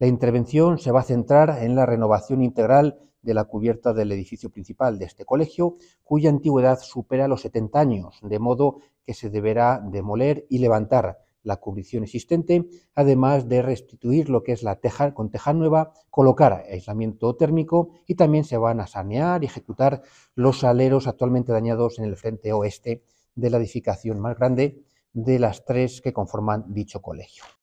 La intervención se va a centrar en la renovación integral de la cubierta del edificio principal de este colegio, cuya antigüedad supera los 70 años, de modo que se deberá demoler y levantar la cubrición existente, además de restituir lo que es la teja con teja nueva, colocar aislamiento térmico y también se van a sanear y ejecutar los aleros actualmente dañados en el frente oeste de la edificación más grande de las tres que conforman dicho colegio.